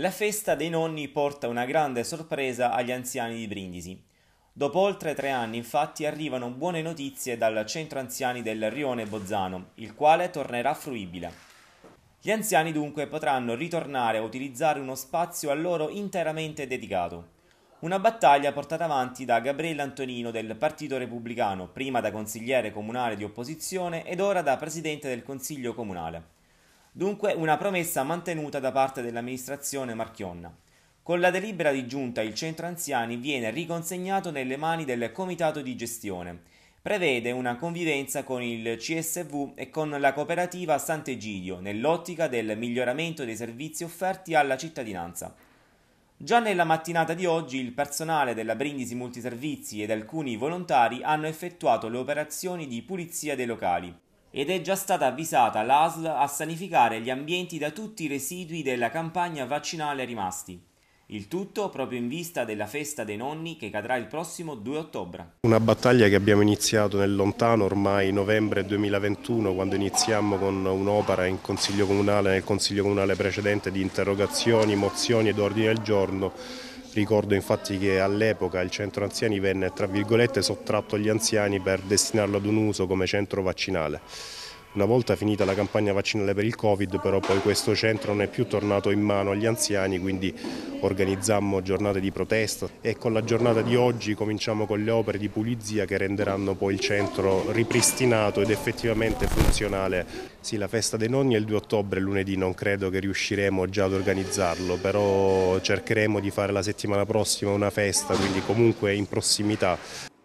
La festa dei nonni porta una grande sorpresa agli anziani di Brindisi. Dopo oltre tre anni, infatti, arrivano buone notizie dal centro anziani del Rione Bozzano, il quale tornerà fruibile. Gli anziani dunque potranno ritornare a utilizzare uno spazio a loro interamente dedicato. Una battaglia portata avanti da Gabriele Antonino del Partito Repubblicano, prima da consigliere comunale di opposizione ed ora da presidente del Consiglio Comunale. Dunque una promessa mantenuta da parte dell'amministrazione Marchionna. Con la delibera di giunta il centro anziani viene riconsegnato nelle mani del comitato di gestione. Prevede una convivenza con il CSV e con la cooperativa Sant'Egidio nell'ottica del miglioramento dei servizi offerti alla cittadinanza. Già nella mattinata di oggi il personale della Brindisi Multiservizi ed alcuni volontari hanno effettuato le operazioni di pulizia dei locali ed è già stata avvisata l'ASL a sanificare gli ambienti da tutti i residui della campagna vaccinale rimasti. Il tutto proprio in vista della festa dei nonni che cadrà il prossimo 2 ottobre. Una battaglia che abbiamo iniziato nel lontano ormai novembre 2021 quando iniziamo con un'opera in Consiglio Comunale, nel Consiglio Comunale precedente di interrogazioni, mozioni ed ordini del giorno Ricordo infatti che all'epoca il centro anziani venne tra virgolette sottratto agli anziani per destinarlo ad un uso come centro vaccinale. Una volta finita la campagna vaccinale per il Covid però poi questo centro non è più tornato in mano agli anziani quindi organizzammo giornate di protesta e con la giornata di oggi cominciamo con le opere di pulizia che renderanno poi il centro ripristinato ed effettivamente funzionale. Sì, la festa dei nonni è il 2 ottobre, lunedì, non credo che riusciremo già ad organizzarlo, però cercheremo di fare la settimana prossima una festa, quindi comunque in prossimità.